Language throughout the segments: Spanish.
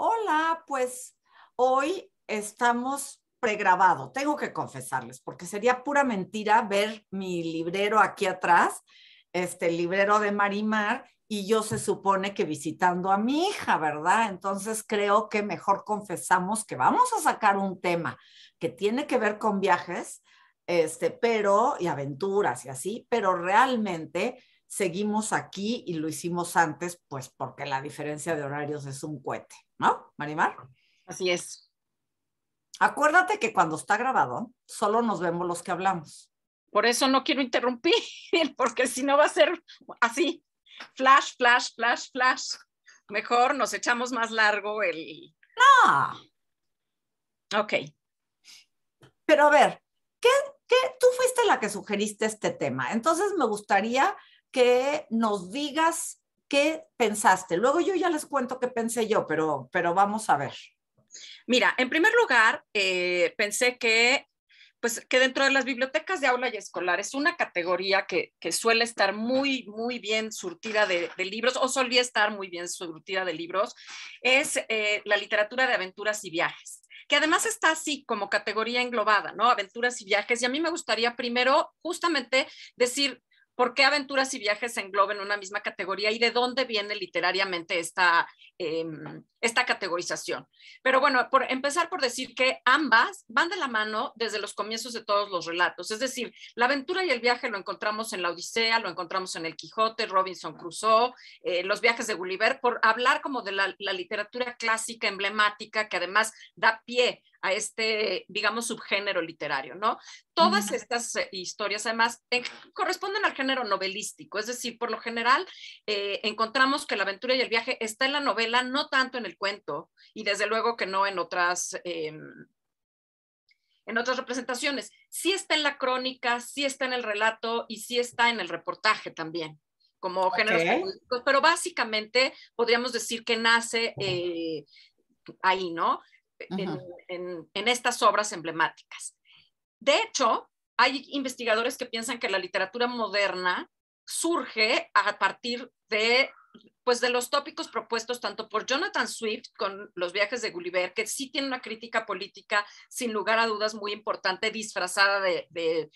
hola, pues hoy estamos pregrabado. Tengo que confesarles, porque sería pura mentira ver mi librero aquí atrás, este librero de Marimar, y yo se supone que visitando a mi hija, ¿verdad? Entonces creo que mejor confesamos que vamos a sacar un tema que tiene que ver con viajes, este, pero, y aventuras y así, pero realmente seguimos aquí y lo hicimos antes, pues porque la diferencia de horarios es un cohete. ¿no, Marimar? Así es. Acuérdate que cuando está grabado, solo nos vemos los que hablamos. Por eso no quiero interrumpir, porque si no va a ser así, flash, flash, flash, flash. Mejor nos echamos más largo el... No. Ok. Pero a ver, ¿qué, tú fuiste la que sugeriste este tema, entonces me gustaría que nos digas ¿qué pensaste? Luego yo ya les cuento qué pensé yo, pero, pero vamos a ver. Mira, en primer lugar, eh, pensé que, pues, que dentro de las bibliotecas de aula y escolar es una categoría que, suele estar muy, muy bien surtida de, libros, o solía estar muy bien surtida de libros, es eh, la literatura de aventuras y viajes que además está así como categoría englobada, ¿no? Aventuras y viajes. Y a mí me gustaría primero justamente decir ¿Por qué aventuras y viajes se engloben en una misma categoría y de dónde viene literariamente esta, Em, esta categorización. Pero bueno, por empezar por decir que ambas van de la mano desde los comienzos de todos los relatos. Es decir, la aventura y el viaje lo encontramos en la Odisea, lo encontramos en el Quijote, Robinson Crusoe, eh, los viajes de Gulliver, por hablar como de la, literatura clásica emblemática que además da pie a este, digamos, subgénero literario, ¿no? Todas estas eh, historias, además, corresponden al género novelístico, es decir, por lo general, eh, encontramos que la aventura y el viaje está en la novela no tanto en el cuento y desde luego que no en otras, em, en otras representaciones. Sí está en la crónica, sí está en el relato y sí está en el reportaje también, como géneros pero básicamente podríamos decir que nace eh, ahí, ¿no? en estas obras emblemáticas. De hecho, hay investigadores que piensan que la literatura moderna surge a partir de pues de los tópicos propuestos tanto por Jonathan Swift con los viajes de Gulliver, que sí tiene una crítica política sin lugar a dudas muy importante, disfrazada de,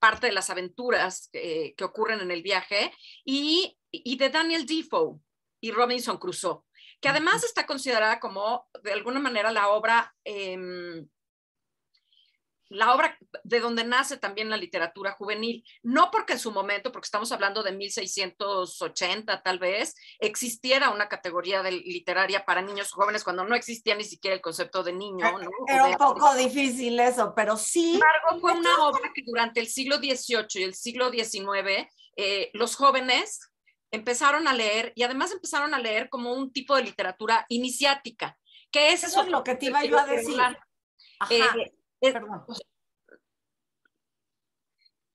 parte de las aventuras que ocurren en el viaje, y, de Daniel Defoe y Robinson Crusoe, que además está considerada como de alguna manera la obra... Em, la obra de donde nace también la literatura juvenil. No porque en su momento, porque estamos hablando de 1680 tal vez, existiera una categoría literaria para niños jóvenes cuando no existía ni siquiera el concepto de niño. Era un poco difícil eso, pero sí. Sin embargo, fue una obra que durante el siglo XVIII y el siglo XIX eh, los jóvenes empezaron a leer y además empezaron a leer como un tipo de literatura iniciática, que es eso, es lo que te iba yo a decir. Ajá. Eh,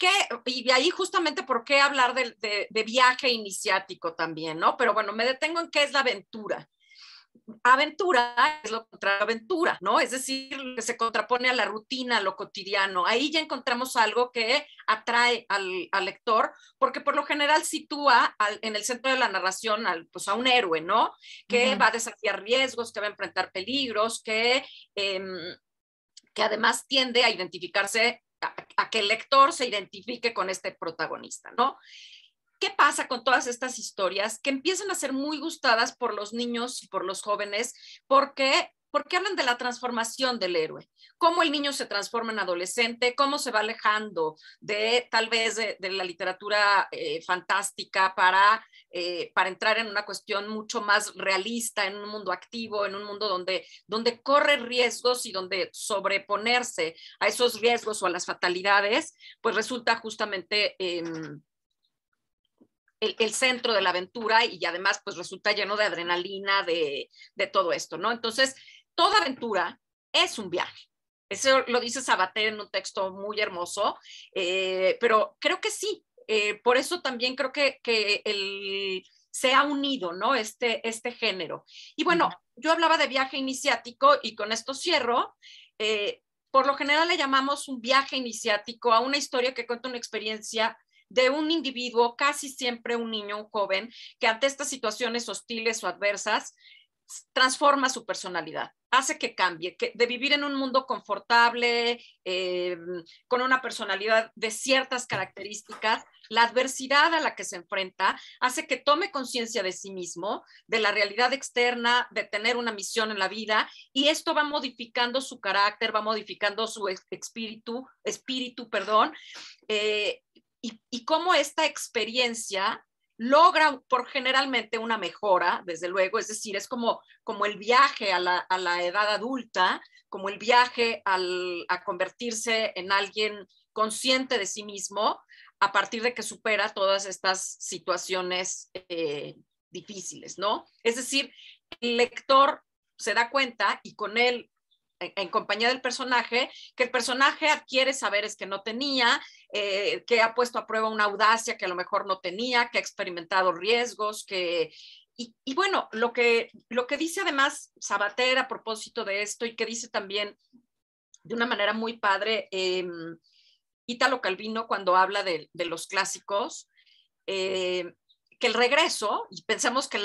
eh, y ahí justamente por qué hablar de, viaje iniciático también, ¿no? Pero bueno, me detengo en qué es la aventura. Aventura es lo contrario aventura, ¿no? Es decir, que se contrapone a la rutina, a lo cotidiano. Ahí ya encontramos algo que atrae al, lector, porque por lo general sitúa en el centro de la narración pues a un héroe, ¿no? Que va a desafiar riesgos, que va a enfrentar peligros, que em, que además tiende a identificarse, a, que el lector se identifique con este protagonista, ¿no? ¿Qué pasa con todas estas historias que empiezan a ser muy gustadas por los niños y por los jóvenes? Porque ¿por qué hablan de la transformación del héroe, cómo el niño se transforma en adolescente, cómo se va alejando de tal vez de, la literatura eh, fantástica para, eh, para entrar en una cuestión mucho más realista, en un mundo activo, en un mundo donde, donde corre riesgos y donde sobreponerse a esos riesgos o a las fatalidades, pues resulta justamente... Em, el, el, centro de la aventura y además pues resulta lleno de adrenalina, de, de todo esto, ¿no? Entonces, toda aventura es un viaje. Eso lo dice Sabater en un texto muy hermoso, eh, pero creo que sí. Eh, por eso también creo que, se ha unido, ¿no? Este, este género. Y bueno, yo hablaba de viaje iniciático y con esto cierro. Eh, por lo general le llamamos un viaje iniciático a una historia que cuenta una experiencia de un individuo, casi siempre un niño, un joven, que ante estas situaciones hostiles o adversas transforma su personalidad hace que cambie, que, de vivir en un mundo confortable, eh, con una personalidad de ciertas características, la adversidad a la que se enfrenta hace que tome conciencia de sí mismo, de la realidad externa, de tener una misión en la vida, y esto va modificando su carácter, va modificando su espíritu, espíritu, perdón, eh, y, y cómo esta experiencia logra por generalmente una mejora, desde luego, es decir, es como, como el viaje a la, edad adulta, como el viaje a convertirse en alguien consciente de sí mismo a partir de que supera todas estas situaciones eh, difíciles, ¿no? Es decir, el lector se da cuenta y con él en, compañía del personaje, que el personaje adquiere saberes que no tenía, eh, que ha puesto a prueba una audacia que a lo mejor no tenía, que ha experimentado riesgos, que... Y, bueno, lo que, lo que dice además Sabater a propósito de esto y que dice también de una manera muy padre eh, Italo Calvino cuando habla de, los clásicos, eh, que el regreso, y pensamos que,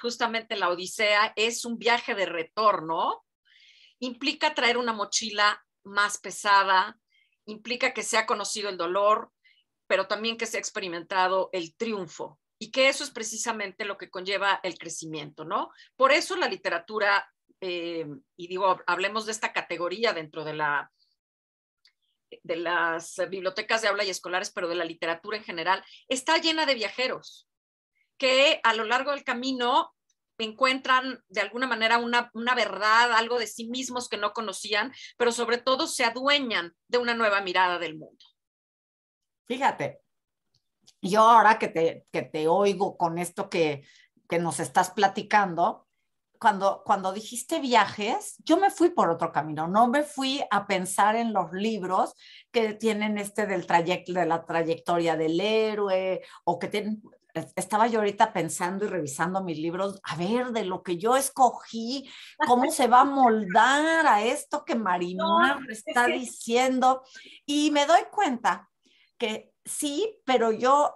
justamente la Odisea es un viaje de retorno, implica traer una mochila más pesada, implica que se ha conocido el dolor, pero también que se ha experimentado el triunfo y que eso es precisamente lo que conlleva el crecimiento, ¿no? Por eso la literatura, eh, y digo, hablemos de esta categoría dentro de, la, de las bibliotecas de habla y escolares, pero de la literatura en general, está llena de viajeros que a lo largo del camino encuentran de alguna manera una, verdad, algo de sí mismos que no conocían, pero sobre todo se adueñan de una nueva mirada del mundo. Fíjate, yo ahora que te, oigo con esto que, nos estás platicando, cuando, cuando dijiste viajes, yo me fui por otro camino, no me fui a pensar en los libros que tienen este del trayecto, de la trayectoria del héroe o que tienen, estaba yo ahorita pensando y revisando mis libros, a ver, de lo que yo escogí, cómo se va a moldar a esto que Marimar está diciendo. Y me doy cuenta que sí, pero yo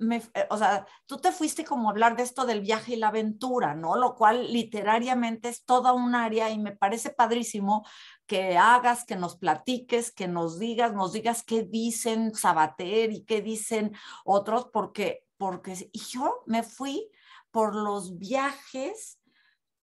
me, eh, o sea, tú te fuiste como a hablar de esto del viaje y la aventura, ¿no? Lo cual literariamente es toda un área y me parece padrísimo que hagas, que nos platiques, que nos digas, nos digas qué dicen Sabater y qué dicen otros, porque porque yo me fui por los viajes,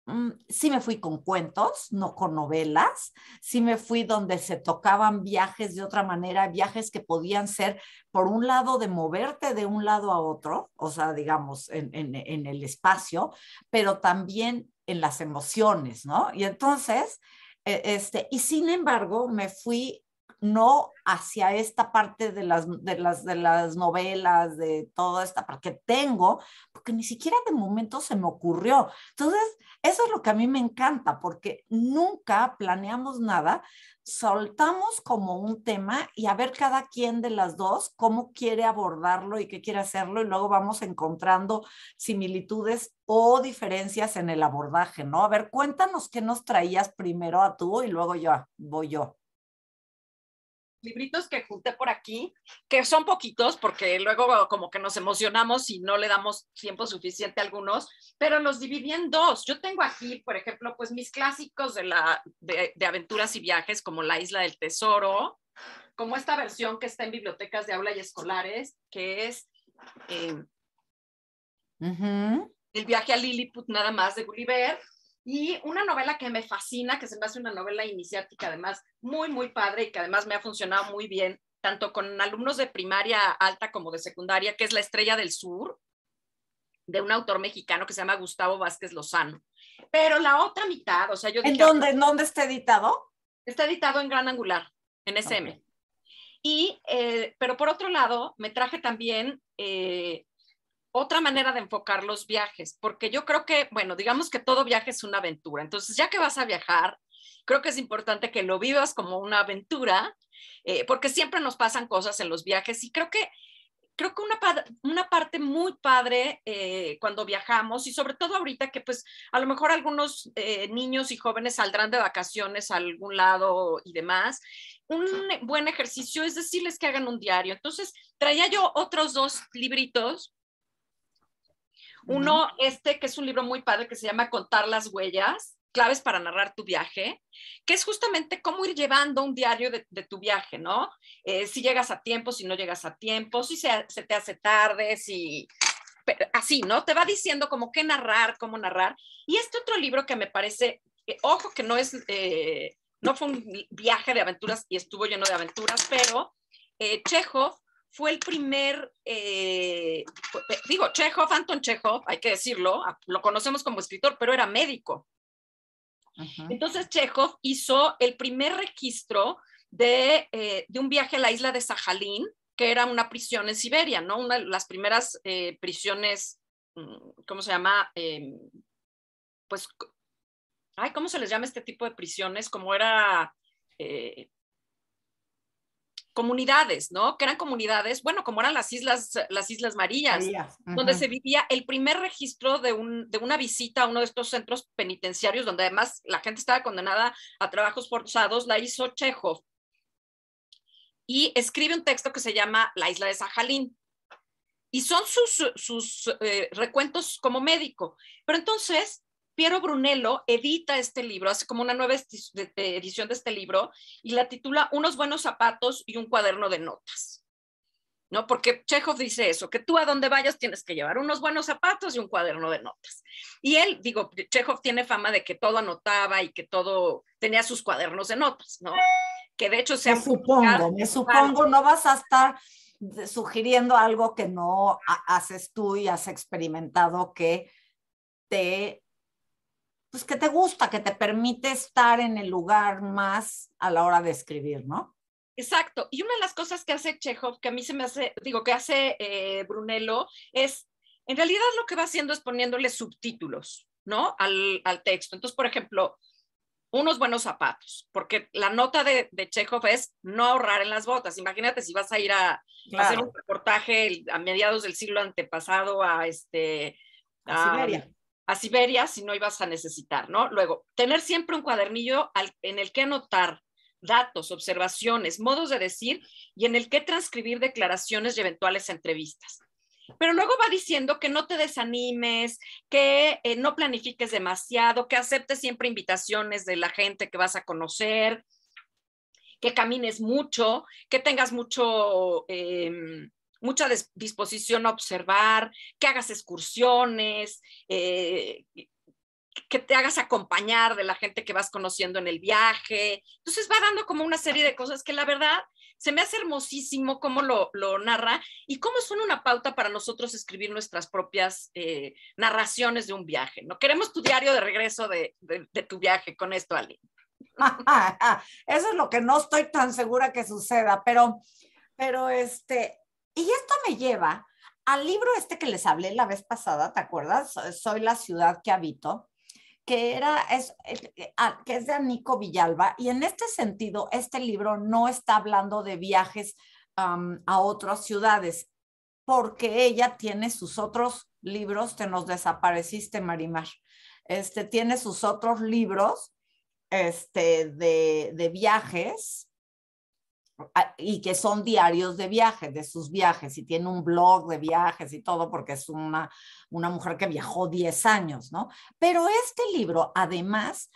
mm, sí me fui con cuentos, no con novelas, sí me fui donde se tocaban viajes de otra manera, viajes que podían ser, por un lado, de moverte de un lado a otro, o sea, digamos, en, el espacio, pero también en las emociones, ¿no? Y entonces, e, este, y sin embargo, me fui no hacia esta parte de las, novelas, de toda esta parte que tengo, porque ni siquiera de momento se me ocurrió. Entonces, eso es lo que a mí me encanta, porque nunca planeamos nada, soltamos como un tema y a ver cada quien de las dos cómo quiere abordarlo y qué quiere hacerlo, y luego vamos encontrando similitudes o diferencias en el abordaje, ¿no? A ver, cuéntanos qué nos traías primero a tú y luego yo, voy yo libritos que junté por aquí, que son poquitos, porque luego como que nos emocionamos y no le damos tiempo suficiente a algunos, pero los dividí en dos. Yo tengo aquí, por ejemplo, pues mis clásicos de, la, de, aventuras y viajes, como La Isla del Tesoro, como esta versión que está en bibliotecas de aula y escolares, que es... Eh, el viaje a Lilliput nada más de Gulliver, y una novela que me fascina, que se me hace una novela iniciática además muy, muy padre y que además me ha funcionado muy bien, tanto con alumnos de primaria alta como de secundaria, que es La Estrella del Sur, de un autor mexicano que se llama Gustavo Vázquez Lozano. Pero la otra mitad, o sea, yo... Dije, ¿En, dónde, dónde está editado? Está editado en Gran Angular, en SM. Y, eh, pero por otro lado, me traje también eh, otra manera de enfocar los viajes, porque yo creo que, bueno, digamos que todo viaje es una aventura. Entonces, ya que vas a viajar, creo que es importante que lo vivas como una aventura, eh, porque siempre nos pasan cosas en los viajes y creo que... Creo que una, una parte muy padre eh, cuando viajamos y sobre todo ahorita que pues a lo mejor algunos eh, niños y jóvenes saldrán de vacaciones a algún lado y demás, un buen ejercicio es decirles que hagan un diario. Entonces traía yo otros dos libritos uno, este, que es un libro muy padre que se llama Contar las huellas, claves para narrar tu viaje, que es justamente cómo ir llevando un diario de, tu viaje, ¿no? Eh, si llegas a tiempo, si no llegas a tiempo, si se, te hace tarde, si... así, ¿no? Te va diciendo como qué narrar, cómo narrar. Y este otro libro que me parece, eh, ojo que no es, eh, no fue un viaje de aventuras y estuvo lleno de aventuras, pero Chejo fue el primer, eh, eh, digo, Chekhov, Anton Chekhov, hay que decirlo, lo conocemos como escritor, pero era médico. Entonces Chekhov hizo el primer registro de, eh, de, un viaje a la isla de Sajalín, que era una prisión en Siberia, ¿no? Una de las primeras prisiones, mm, ¿cómo se llama? Em, pues, ay, ¿cómo se les llama este tipo de prisiones? Como era comunidades, ¿no? Que eran comunidades, bueno, como eran las Islas, las Islas Marías, donde se vivía el primer registro de, una visita a uno de estos centros penitenciarios, donde además la gente estaba condenada a trabajos forzados, la hizo Chekhov. Y escribe un texto que se llama La isla de Sajalín. Y son sus, eh, recuentos como médico. Pero entonces Piero Brunello edita este libro, hace como una nueva edición de este libro y la titula Unos buenos zapatos y un cuaderno de notas. ¿No? Porque Chekhov dice eso, que tú a donde vayas tienes que llevar unos buenos zapatos y un cuaderno de notas. Y él, digo, Chekhov tiene fama de que todo anotaba y que todo tenía sus cuadernos de notas, ¿no? Que de hecho se me supongo, me supongo no vas a estar sugiriendo algo que no haces tú y has experimentado que te pues, que te gusta, que te permite estar en el lugar más a la hora de escribir, ¿no? Exacto. Y una de las cosas que hace Chekhov, que a mí se me hace, digo, que hace eh, Brunello, es, en realidad lo que va haciendo es poniéndole subtítulos, ¿no? Al, texto. Entonces, por ejemplo, unos buenos zapatos, porque la nota de, de Chekhov es no ahorrar en las botas. Imagínate si vas a ir a, hacer un reportaje a mediados del siglo antepasado a este... a Siberia a Siberia si no ibas a necesitar, ¿no? Luego, tener siempre un cuadernillo en el que anotar datos, observaciones, modos de decir y en el que transcribir declaraciones y eventuales entrevistas. Pero luego va diciendo que no te desanimes, que eh, no planifiques demasiado, que aceptes siempre invitaciones de la gente que vas a conocer, que camines mucho, que tengas mucho, em, mucha disposición a observar, que hagas excursiones, eh, que te hagas acompañar de la gente que vas conociendo en el viaje. Entonces va dando como una serie de cosas que la verdad se me hace hermosísimo cómo lo, lo narra y cómo son una pauta para nosotros escribir nuestras propias eh, narraciones de un viaje. No queremos tu diario de regreso de, de, tu viaje con esto, Ali. Eso es lo que no estoy tan segura que suceda, pero, pero este, y esto me lleva al libro este que les hablé la vez pasada, ¿te acuerdas? Soy la ciudad que habito, que, era, es, eh, eh, ah, que es de anico Villalba. Y en este sentido, este libro no está hablando de viajes a otras ciudades, porque ella tiene sus otros libros, te nos desapareciste, Marimar. Este, tiene sus otros libros este, de viajes, y que son diarios de viajes, de sus viajes, y tiene un blog de viajes y todo, porque es una, una mujer que viajó 10 años, ¿no? Pero este libro, además,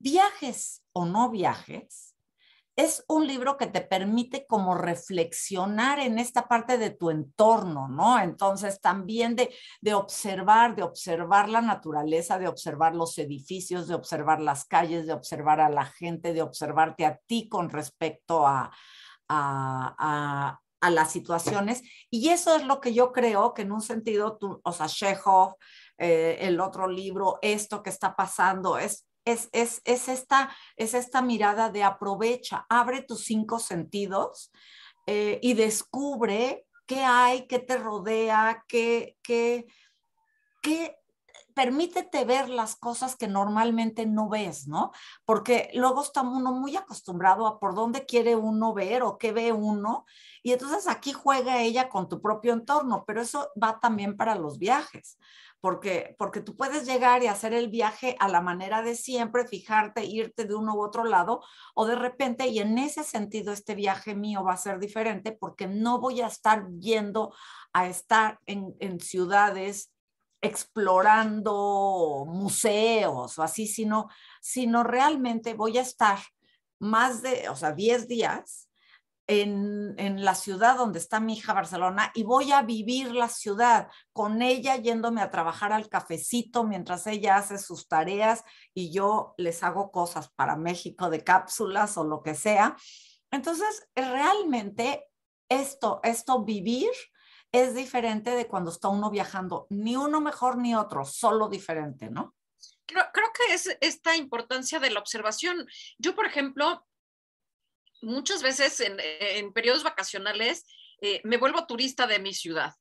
viajes o no viajes, es un libro que te permite como reflexionar en esta parte de tu entorno, ¿no? Entonces también de, observar, de observar la naturaleza, de observar los edificios, de observar las calles, de observar a la gente, de observarte a ti con respecto a, a, las situaciones. Y eso es lo que yo creo que en un sentido, tú, o sea, eh, el otro libro, esto que está pasando, es es, esta, es esta mirada de aprovecha, abre tus cinco sentidos eh, y descubre qué hay, qué te rodea, qué, qué, qué, permítete ver las cosas que normalmente no ves, ¿no? Porque luego está uno muy acostumbrado a por dónde quiere uno ver o qué ve uno. Y entonces aquí juega ella con tu propio entorno, pero eso va también para los viajes, porque, porque tú puedes llegar y hacer el viaje a la manera de siempre, fijarte, irte de uno u otro lado, o de repente, y en ese sentido este viaje mío va a ser diferente porque no voy a estar yendo a estar en, en ciudades explorando museos o así, sino, sino realmente voy a estar más de, o sea, 10 días en, en, la ciudad donde está mi hija Barcelona y voy a vivir la ciudad con ella yéndome a trabajar al cafecito mientras ella hace sus tareas y yo les hago cosas para México de cápsulas o lo que sea. Entonces, realmente esto, esto vivir es diferente de cuando está uno viajando, ni uno mejor ni otro, solo diferente, ¿no? Creo, que es esta importancia de la observación. Yo, por ejemplo, muchas veces en, periodos vacacionales eh, me vuelvo turista de mi ciudad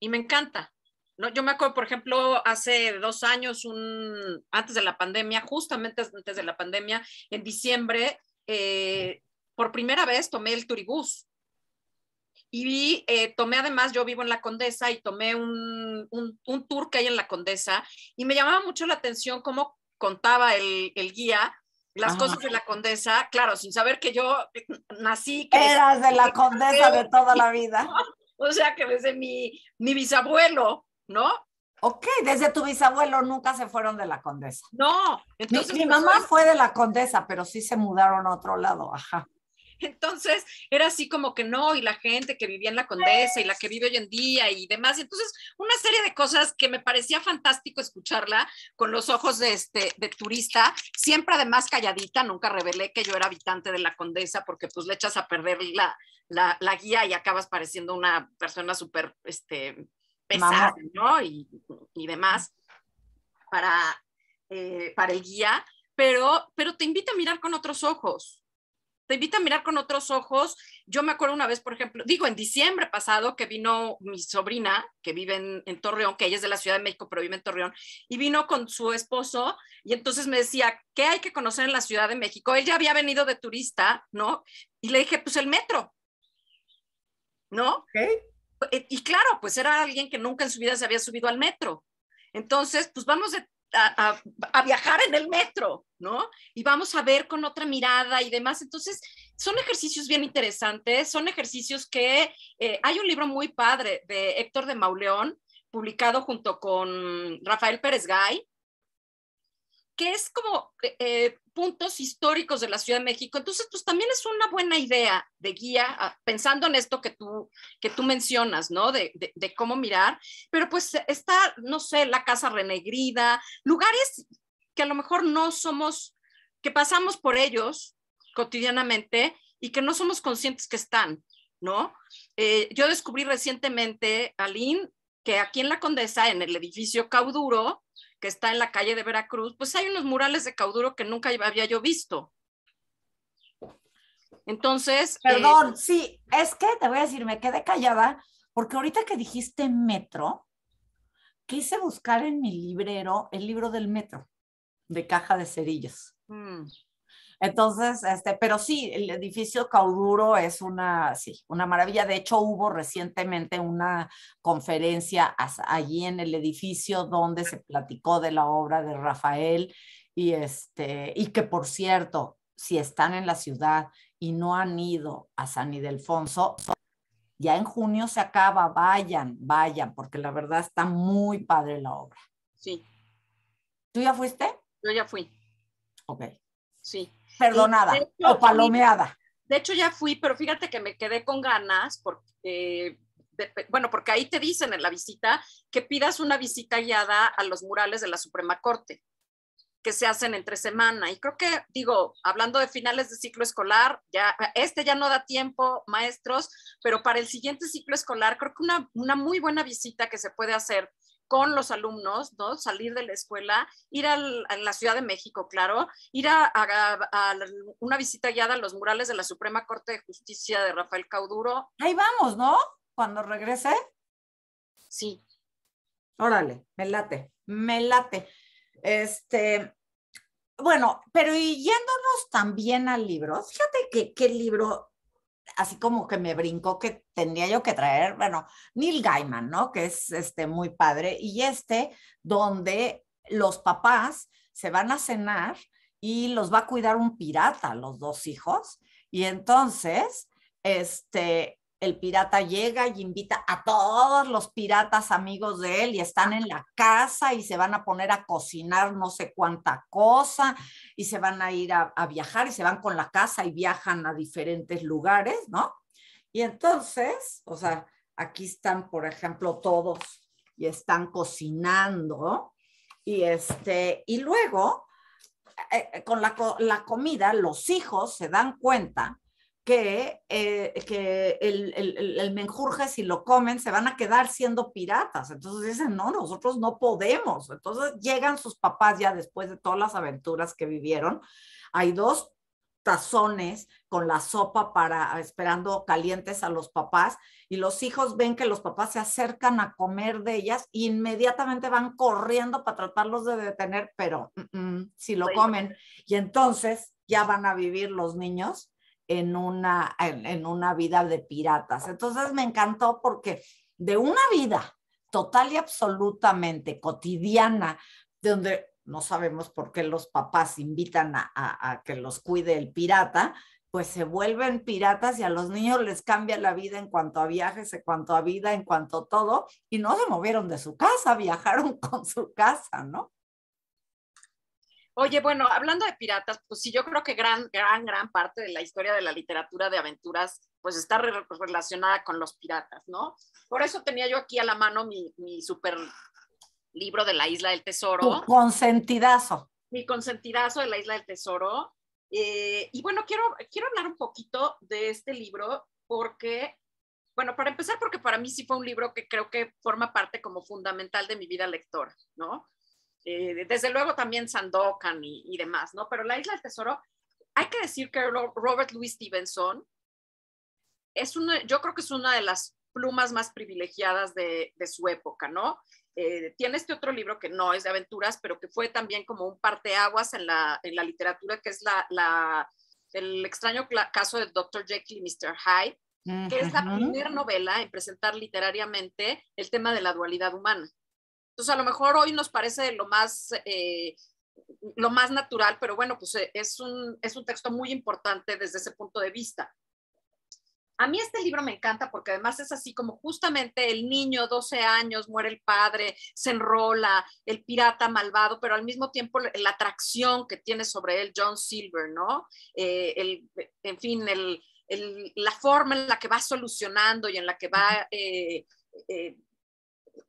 y me encanta. ¿no? Yo me acuerdo, por ejemplo, hace dos años, un, antes de la pandemia, justamente antes de la pandemia, en diciembre, eh, por primera vez tomé el turibús y eh, tomé además, yo vivo en la Condesa y tomé un, tour que hay en la Condesa y me llamaba mucho la atención cómo contaba el, guía las cosas de la condesa, claro, sin saber que yo nací. Que Eras de la condesa de toda la vida. O sea, que desde mi, bisabuelo, ¿no? Ok, desde tu bisabuelo nunca se fueron de la condesa. No, entonces. Mi, pues, mamá fue de la condesa, pero sí se mudaron a otro lado, ajá. Entonces era así como que no, y la gente que vivía en la Condesa y la que vive hoy en día y demás. Entonces, una serie de cosas que me parecía fantástico escucharla con los ojos de, este, turista, siempre además calladita, nunca revelé que yo era habitante de la Condesa porque pues le echas a perder la, guía y acabas pareciendo una persona súper este, pesada, Y, demás para, eh, para el guía. Pero, pero te invito a mirar con otros ojos te invita a mirar con otros ojos. Yo me acuerdo una vez, por ejemplo, digo, en diciembre pasado que vino mi sobrina, que vive en, Torreón, que ella es de la Ciudad de México, pero vive en Torreón, y vino con su esposo y entonces me decía, ¿qué hay que conocer en la Ciudad de México? Él ya había venido de turista, ¿no? Y le dije, pues el metro, ¿no? Y claro, pues era alguien que nunca en su vida se había subido al metro. Entonces, pues vamos de a, viajar en el metro, ¿no? Y vamos a ver con otra mirada y demás. Entonces, son ejercicios bien interesantes, son ejercicios que eh, hay un libro muy padre de Héctor de Mauleón, publicado junto con Rafael Pérez Gay, que es como eh, eh, puntos históricos de la Ciudad de México. Entonces, pues también es una buena idea de guía, ah, pensando en esto que tú, que tú mencionas, ¿no? De, cómo mirar, pero pues está, no sé, la Casa Renegrida, lugares que a lo mejor no somos, que pasamos por ellos cotidianamente y que no somos conscientes que están, ¿no? Eh, yo descubrí recientemente, Aline, que aquí en La Condesa, en el edificio Cauduro, que está en la calle de Veracruz, pues hay unos murales de Cauduro que nunca había yo visto. Entonces. Perdón, eh, sí, es que te voy a decir, me quedé callada, porque ahorita que dijiste metro, quise buscar en mi librero el libro del metro, de Caja de cerillas. Mm. Entonces, este, pero sí, el edificio Cauduro es una, sí, una maravilla. De hecho, hubo recientemente una conferencia allí en el edificio donde se platicó de la obra de Rafael y este, y que por cierto, si están en la ciudad y no han ido a San Ildefonso, ya en junio se acaba, vayan, vayan, porque la verdad está muy padre la obra. Sí. ¿Tú ya fuiste? Yo ya fui. Ok. Sí perdonada o palomeada. De hecho, ya fui, pero fíjate que me quedé con ganas porque... bueno, porque ahí te dicen en la visita que pidas una visita guiada a los murales de la Suprema Corte que se hacen entre semana. Y creo que, digo, hablando de finales de ciclo escolar, ya este ya no da tiempo, maestros, pero para el siguiente ciclo escolar, creo que una, una muy buena visita que se puede hacer con los alumnos, ¿no? Salir de la escuela, ir a la Ciudad de México, claro, ir a, una visita guiada a los murales de la Suprema Corte de Justicia de Rafael Cauduro. Ahí vamos, ¿no? Cuando regrese. Sí. Órale, me late, me late. Este, bueno, pero yéndonos también al libro, fíjate que, qué libro así como que me brincó que tendría yo que traer, bueno, Neil Gaiman, ¿no? Que es este muy padre. Y este, donde los papás se van a cenar y los va a cuidar un pirata, los dos hijos. Y entonces, este, el pirata llega y invita a todos los piratas amigos de él y están en la casa y se van a poner a cocinar no sé cuánta cosa y se van a ir a, viajar y se van con la casa y viajan a diferentes lugares, ¿no? Y entonces, o sea, aquí están, por ejemplo, todos y están cocinando y este, y luego eh, eh, con la, la comida los hijos se dan cuenta que, eh, el, el, el, menjurje, si lo comen, se van a quedar siendo piratas. Entonces dicen, no, nosotros no podemos. Entonces llegan sus papás ya después de todas las aventuras que vivieron. Hay dos tazones con la sopa para esperando calientes a los papás y los hijos ven que los papás se acercan a comer de ellas e inmediatamente van corriendo para tratarlos de detener, pero mm, mm, si lo comen y entonces ya van a vivir los niños en una, en, una vida de piratas. Entonces me encantó porque de una vida total y absolutamente cotidiana, donde no sabemos por qué los papás invitan a, a, que los cuide el pirata, pues se vuelven piratas y a los niños les cambia la vida en cuanto a viajes, en cuanto a vida, en cuanto a todo, y no se movieron de su casa, viajaron con su casa, ¿no? Oye, bueno, hablando de piratas, pues sí, yo creo que gran, gran, gran parte de la historia de la literatura de aventuras, pues está relacionada con los piratas, ¿no? Por eso tenía yo aquí a la mano mi, mi super libro de la Isla del Tesoro. Tu consentidazo. Mi consentidazo de la Isla del Tesoro. Eh, y bueno, quiero, quiero hablar un poquito de este libro porque, bueno, para empezar, porque para mí sí fue un libro que creo que forma parte como fundamental de mi vida lectora, ¿no? Eh, desde luego también Sandokan y, demás, ¿no? Pero la Isla del Tesoro, hay que decir que Robert Louis Stevenson es una, yo creo que es una de las plumas más privilegiadas de, su época, ¿no? Eh, tiene este otro libro que no es de aventuras, pero que fue también como un parteaguas en la, en la literatura, que es el extraño caso de Dr. Jekyll y Mr. Hyde, que es la primera novela en presentar literariamente el tema de la dualidad humana. Entonces, a lo mejor hoy nos parece lo más, eh, lo más natural, pero bueno, pues eh, es un, es un texto muy importante desde ese punto de vista. A mí este libro me encanta porque además es así como justamente el niño, 12 años, muere el padre, se enrola, el pirata malvado, pero al mismo tiempo la atracción que tiene sobre él John Silver, ¿no? Eh, el, en fin, el, la forma en la que va solucionando y en la que va eh,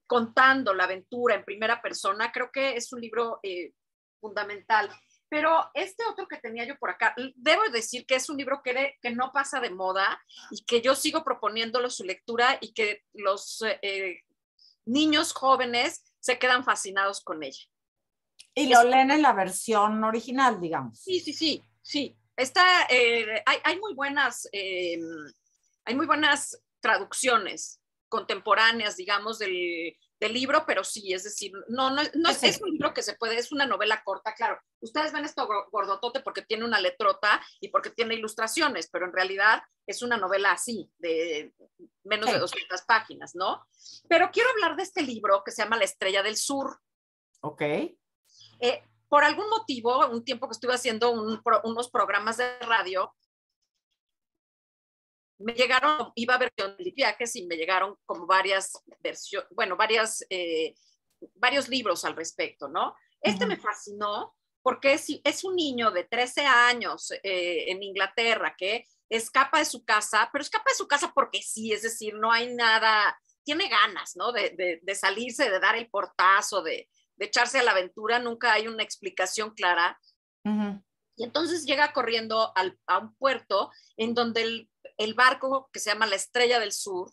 contando la aventura en primera persona, creo que es un libro eh, fundamental. Pero este otro que tenía yo por acá, debo decir que es un libro que, no pasa de moda y que yo sigo proponiéndolo su lectura y que los eh, eh, niños jóvenes se quedan fascinados con ella. Y lo este leen en la versión original, digamos. Sí, sí, sí, sí. Está, hay, muy buenas, hay muy buenas traducciones contemporáneas, digamos, del, libro, pero sí, es decir, no, no, es, un libro que se puede, es una novela corta, claro. Ustedes ven esto gordotote porque tiene una letrota y porque tiene ilustraciones, pero en realidad es una novela así, de menos de 200 páginas, ¿no? Pero quiero hablar de este libro que se llama La Estrella del Sur. Ok. Eh, por algún motivo, un tiempo que estuve haciendo unos programas de radio, me llegaron, iba a ver de viajes y me llegaron como varias versiones, bueno, varias, eh, varios libros al respecto, ¿no? Este me fascinó porque es, es, un niño de 13 años eh, en Inglaterra que escapa de su casa, pero escapa de su casa porque sí, es decir, no hay nada, tiene ganas, ¿no? De, de, salirse, de dar el portazo, de, echarse a la aventura, nunca hay una explicación clara. Y entonces llega corriendo al, a un puerto en donde el el barco que se llama la Estrella del Sur,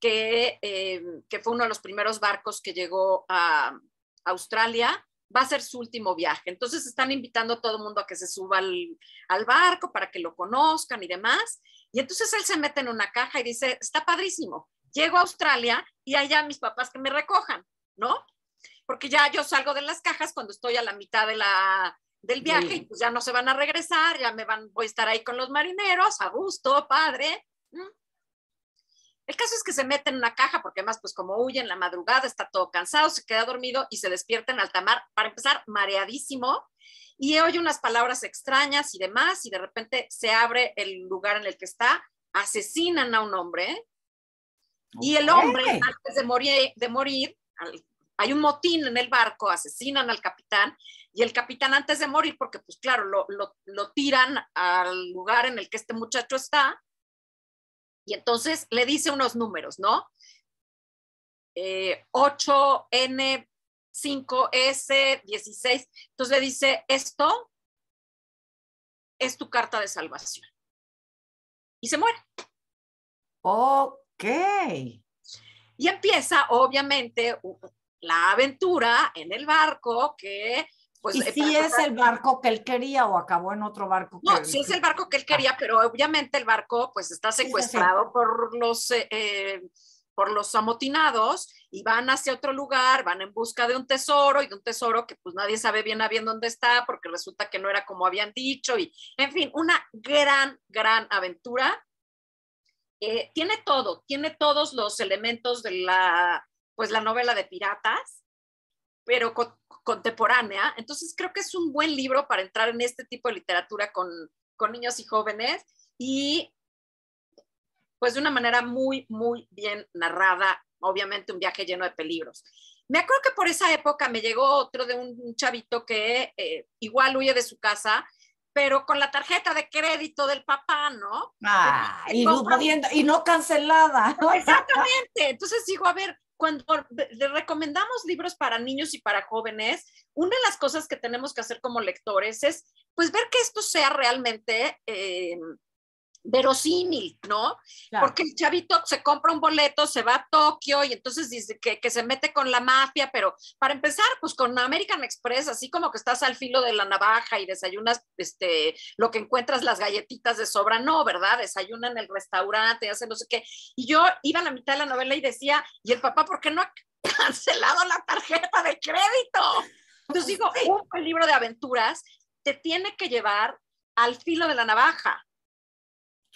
que, eh, que fue uno de los primeros barcos que llegó a Australia, va a ser su último viaje. Entonces están invitando a todo el mundo a que se suba al, al, barco para que lo conozcan y demás. Y entonces él se mete en una caja y dice, está padrísimo, llego a Australia y allá mis papás que me recojan, ¿no? Porque ya yo salgo de las cajas cuando estoy a la mitad de la, del viaje y pues ya no se van a regresar, ya me van, voy a estar ahí con los marineros, a gusto, padre. El caso es que se meten en una caja, porque además, pues como huyen, la madrugada, está todo cansado, se queda dormido y se despierta en alta mar, para empezar, mareadísimo, y oye unas palabras extrañas y demás, y de repente se abre el lugar en el que está, asesinan a un hombre, y el hombre, antes de morir, de morir, hay un motín en el barco, asesinan al capitán, y el capitán antes de morir, porque pues claro, lo, tiran al lugar en el que este muchacho está, y entonces le dice unos números, ¿no? 8N, 5S, 16, entonces le dice, esto es tu carta de salvación. Y se muere. Ok. Y empieza, obviamente, la aventura en el barco que pues, ¿Y eh, si es el barco que él quería o acabó en otro barco? No, si sí es el barco que él ah. quería, pero obviamente el barco pues está secuestrado por los... Eh, eh, por los amotinados y van hacia otro lugar, van en busca de un tesoro y de un tesoro que pues nadie sabe bien a bien dónde está porque resulta que no era como habían dicho y en fin, una gran, gran aventura. tiene todo, tiene todos los elementos de la, pues la novela de piratas, pero con, contemporánea. Entonces creo que es un buen libro para entrar en este tipo de literatura con, niños y jóvenes y pues de una manera muy, muy bien narrada, obviamente un viaje lleno de peligros. Me acuerdo que por esa época me llegó otro de un, chavito que eh, igual huye de su casa, pero con la tarjeta de crédito del papá, ¿no? Ah, y, no, y no cancelada. Exactamente. Entonces digo, a ver, cuando le recomendamos libros para niños y para jóvenes, una de las cosas que tenemos que hacer como lectores es, pues, ver que esto sea realmente eh, verosímil, ¿no? Porque el chavito se compra un boleto, se va a Tokio y entonces dice que, se mete con la mafia, pero para empezar, pues con American Express, así como que estás al filo de la navaja y desayunas este, lo que encuentras, las galletitas de sobra, no, ¿verdad? Desayunan en el restaurante, hacen no sé qué. Y yo iba a la mitad de la novela y decía, ¿y el papá por qué no ha cancelado la tarjeta de crédito? Entonces digo, un libro de aventuras te tiene que llevar al filo de la navaja.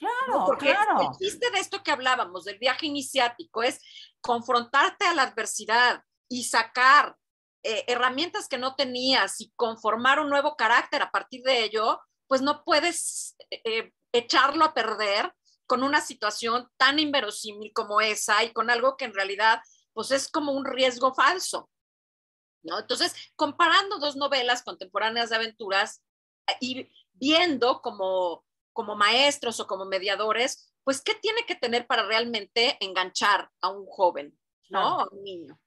Claro, Porque claro. El chiste de esto que hablábamos, del viaje iniciático, es confrontarte a la adversidad y sacar eh, herramientas que no tenías y conformar un nuevo carácter a partir de ello, pues no puedes eh, echarlo a perder con una situación tan inverosímil como esa y con algo que en realidad pues es como un riesgo falso. ¿no? Entonces, comparando dos novelas contemporáneas de aventuras eh, y viendo como como maestros o como mediadores, pues, ¿qué tiene que tener para realmente enganchar a un joven, ¿no? A un niño.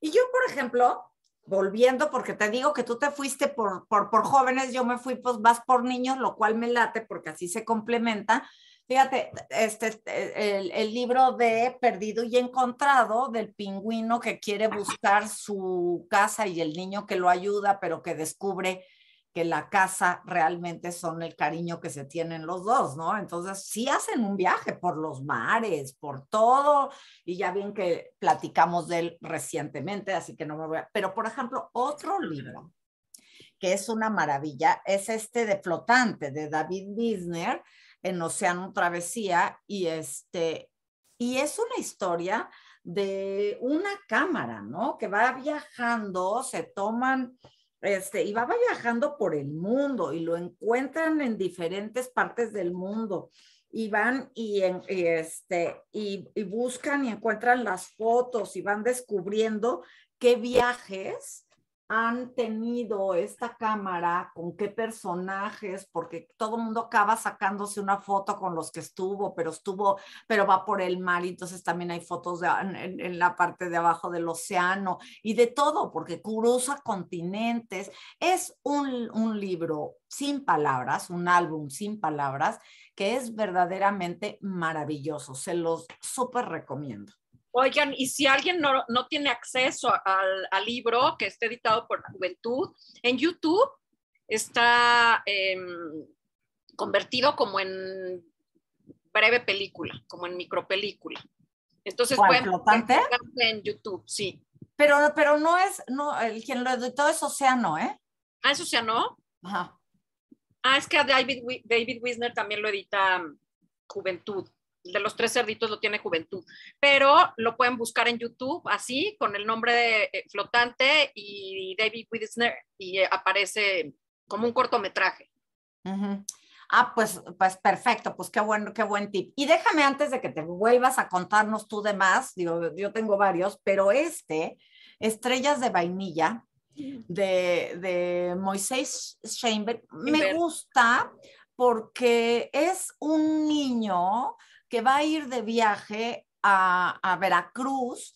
Y yo, por ejemplo, volviendo, porque te digo que tú te fuiste por, jóvenes, yo me fui pues más por niños, lo cual me late porque así se complementa. Fíjate, este, eh, el libro de Perdido y Encontrado del pingüino que quiere buscar su casa y el niño que lo ayuda, pero que descubre la casa realmente son el cariño que se tienen los dos, ¿no? Entonces, sí hacen un viaje por los mares, por todo, y ya bien que platicamos de él recientemente, así que no me voy a... Pero, por ejemplo, otro libro que es una maravilla es este de Flotante, de David Wisner, en Océano Travesía, y este, y es una historia de una cámara, ¿no? Que va viajando, se toman este, y va viajando por el mundo y lo encuentran en diferentes partes del mundo y van y, este, y buscan y encuentran las fotos y van descubriendo qué viajes han tenido esta cámara, con qué personajes, porque todo el mundo acaba sacándose una foto con los que estuvo, pero estuvo, pero va por el mar, entonces también hay fotos de, en, la parte de abajo del océano y de todo, porque cruza continentes. Es un, un libro sin palabras, un álbum sin palabras, que es verdaderamente maravilloso. Se los súper recomiendo. Oigan, y si alguien no, tiene acceso al, libro que está editado por juventud, en YouTube está em, convertido como en breve película, como en micropelícula. Entonces pueden flotante? en YouTube, sí. Pero, pero no es, no, el quien lo editó es Océano, ¿eh? Ah, es Océano. Ajá. Ah, es que David, David Wisner también lo edita mm, Juventud de los tres cerditos lo tiene Juventud, pero lo pueden buscar en YouTube así, con el nombre de eh, Flotante y David Witzner, y eh, aparece como un cortometraje. Ah, pues, pues perfecto, pues qué bueno, qué buen tip. Y déjame antes de que te vuelvas a contarnos tú de más, yo tengo varios, pero este, Estrellas de Vainilla, de, de Moisés me gusta porque es un niño que va a ir de viaje a, Veracruz,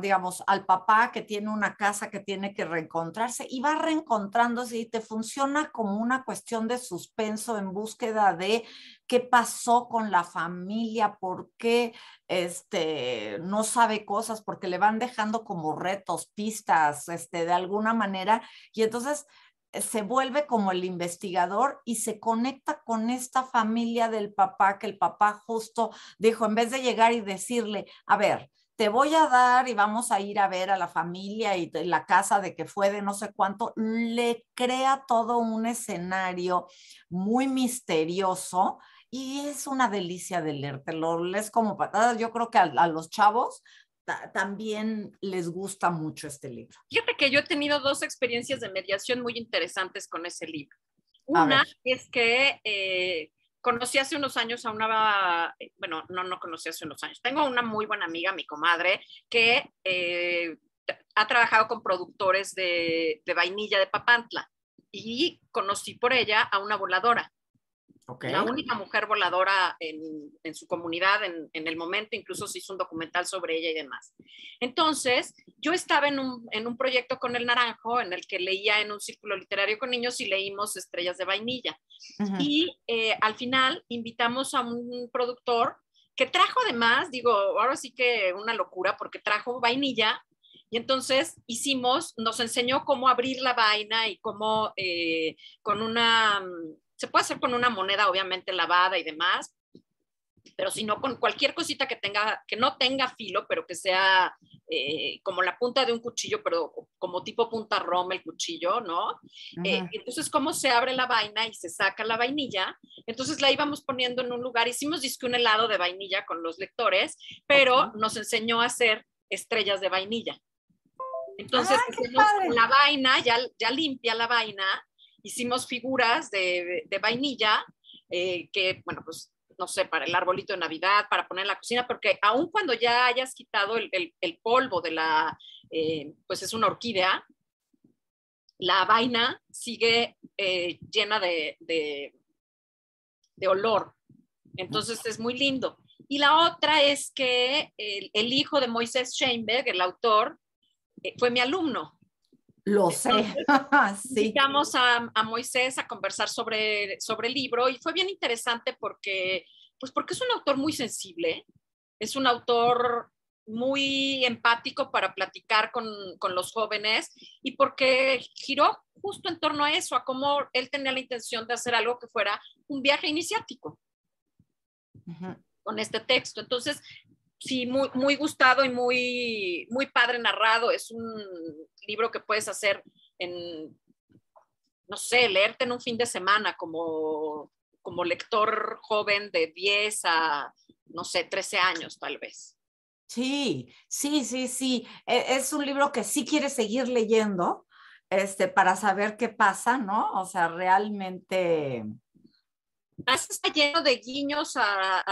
digamos, al papá que tiene una casa que tiene que reencontrarse y va reencontrándose y te funciona como una cuestión de suspenso en búsqueda de qué pasó con la familia, por qué este, no sabe cosas, porque le van dejando como retos, pistas, este, de alguna manera. Y entonces eh, se vuelve como el investigador y se conecta con esta familia del papá, que el papá justo dijo, en vez de llegar y decirle, a ver, te voy a dar y vamos a ir a ver a la familia y la casa de que fue de no sé cuánto, le crea todo un escenario muy misterioso y es una delicia de leértelo, lees como patadas, yo creo que a los chavos también les gusta mucho este libro. Fíjate que yo he tenido dos experiencias de mediación muy interesantes con ese libro. Una es que eh, conocí hace unos años a una, eh, bueno, no, no conocí hace unos años, tengo una muy buena amiga, mi comadre, que eh, ha trabajado con productores de vainilla de Papantla y conocí por ella a una voladora la única mujer voladora en, su comunidad en, el momento, incluso se hizo un documental sobre ella y demás. Entonces, yo estaba en un, en un, proyecto con el Naranjo en el que leía en un círculo literario con niños y leímos Estrellas de Vainilla. Y eh, al final invitamos a un productor que trajo además, digo, ahora sí que una locura porque trajo vainilla y entonces hicimos, nos enseñó cómo abrir la vaina y cómo eh, con una mm, se puede hacer con una moneda, obviamente lavada y demás, pero si no, con cualquier cosita que tenga, que no tenga filo, pero que sea eh, como la punta de un cuchillo, pero como tipo punta roma el cuchillo, ¿no? Eh, entonces, cómo se abre la vaina y se saca la vainilla. Entonces la íbamos poniendo en un lugar, hicimos disque un helado de vainilla con los lectores, pero nos enseñó a hacer estrellas de vainilla. Entonces, la vaina, ya, ya limpia la vaina, hicimos figuras de, vainilla eh, que, bueno, pues no sé, para el arbolito de Navidad, para poner en la cocina, porque aun cuando ya hayas quitado el, polvo de la, eh, pues es una orquídea, la vaina sigue eh, llena de, olor. Entonces es muy lindo. Y la otra es que el, hijo de Moisés Sheinberg, el autor, fue mi alumno. Lo sé. sí. Invitamos a, Moisés a conversar sobre, sobre el libro y fue bien interesante porque, pues porque es un autor muy sensible, es un autor muy empático para platicar con, con, los jóvenes y porque giró justo en torno a eso, a cómo él tenía la intención de hacer algo que fuera un viaje iniciático con este texto. Entonces, sí, muy, gustado y muy, muy padre narrado. Es un libro que puedes hacer en, no sé, leerte en un fin de semana como, como lector joven de 10 a, no sé, 13 años tal vez. Sí, sí, sí, sí. E, es un libro que sí quieres seguir leyendo este, para saber qué pasa, ¿no? O sea, realmente... Está lleno de guiños a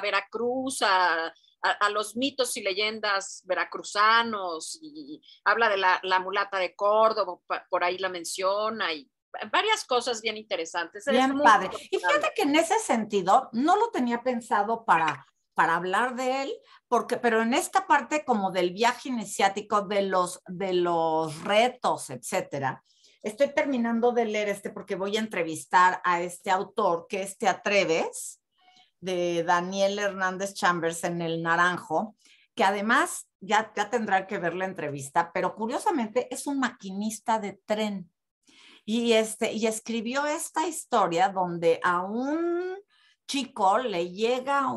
Veracruz, a, a, los mitos y leyendas veracruzanos y habla de la, mulata de Córdoba, por ahí la menciona y varias cosas bien interesantes. Bien padre. Y fíjate que en ese sentido no lo tenía pensado para, para hablar de él, porque, pero en esta parte como del viaje iniciático, de los, de los retos, etcétera, estoy terminando de leer este porque voy a entrevistar a este autor que es Te Atreves, de Daniel Hernández Chambers en El Naranjo, que además ya, ya tendrá que ver la entrevista, pero curiosamente es un maquinista de tren. Y, este, y escribió esta historia donde a un chico le llega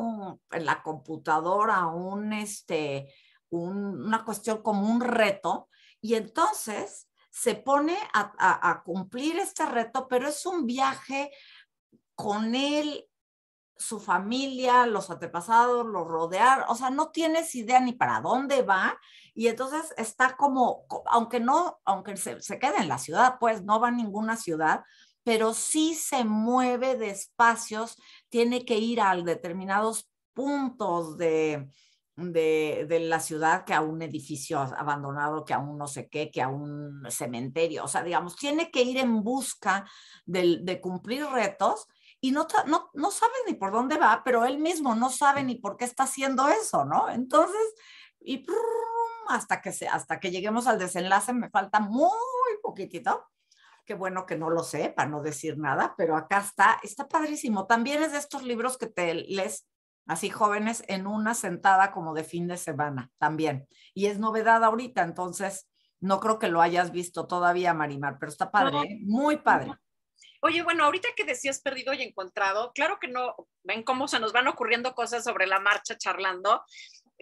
en la computadora un, este, una cuestión como un reto y entonces se pone a cumplir este reto, pero es un viaje con él su familia, los antepasados, los rodear, o sea, no tienes idea ni para dónde va y entonces está como, aunque no, aunque se, quede en la ciudad, pues no va a ninguna ciudad, pero sí se mueve de espacios, tiene que ir a determinados puntos de, de, la ciudad que a un edificio abandonado, que a un no sé qué, que a un cementerio. O sea, digamos, tiene que ir en busca de, de cumplir retos y no, no, no sabes ni por dónde va, pero él mismo no sabe ni por qué está haciendo eso, ¿no? Entonces, y hasta que, hasta que lleguemos al desenlace me falta muy poquitito. Qué bueno que no lo sé, para no decir nada, pero acá está, está padrísimo. También es de estos libros que te lees así jóvenes en una sentada como de fin de semana también. Y es novedad ahorita, entonces no creo que lo hayas visto todavía, Marimar, pero está padre, ¿eh? muy padre. Oye, bueno, ahorita que decías perdido y encontrado, claro que no, ven cómo se nos van ocurriendo cosas sobre la marcha charlando,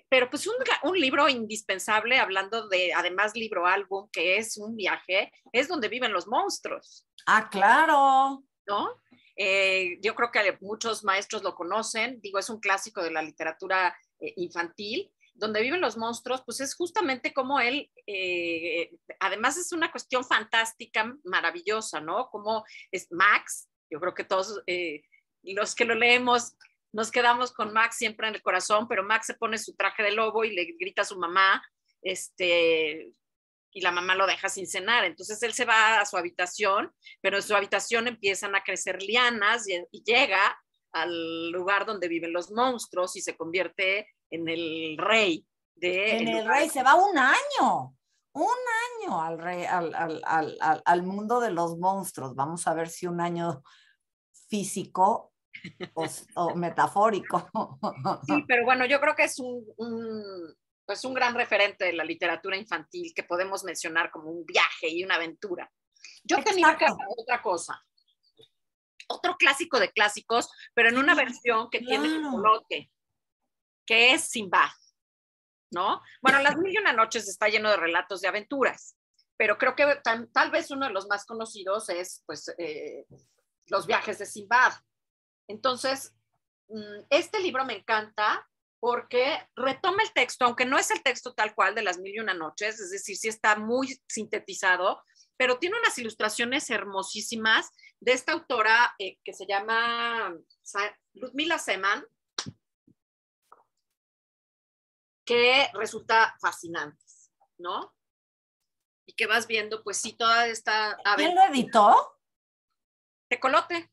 pero pues un, libro indispensable, hablando de, además, libro álbum, que es un viaje, es donde viven los monstruos. Ah, claro. ¿No? Eh, yo creo que muchos maestros lo conocen, digo, es un clásico de la literatura eh, infantil, donde viven los monstruos, pues es justamente como él, eh, además es una cuestión fantástica, maravillosa, ¿no? Como es Max, yo creo que todos eh, los que lo leemos nos quedamos con Max siempre en el corazón, pero Max se pone su traje de lobo y le grita a su mamá, este, y la mamá lo deja sin cenar. Entonces él se va a su habitación, pero en su habitación empiezan a crecer lianas y llega al lugar donde viven los monstruos y se convierte en el rey. De en el, rey, se va un año, un año al, al, al, al, al mundo de los monstruos. Vamos a ver si un año físico o, metafórico. Sí, pero bueno, yo creo que es un, pues un gran referente de la literatura infantil que podemos mencionar como un viaje y una aventura. Yo tenía otra cosa, otro clásico de clásicos, pero en una versión que tiene un bloque que es Sinbad, ¿no? Bueno, Las Mil y Una Noches está lleno de relatos de aventuras, pero creo que tal, vez uno de los más conocidos es, pues, eh, Los viajes de Sinbad. Entonces, mm, este libro me encanta porque retoma el texto, aunque no es el texto tal cual de Las Mil y Una Noches, es decir, sí está muy sintetizado, pero tiene unas ilustraciones hermosísimas de esta autora eh, que se llama Ludmila Seman, que resulta fascinante, ¿no? Y que vas viendo, pues sí, toda esta... ¿Quién lo editó? Tecolote.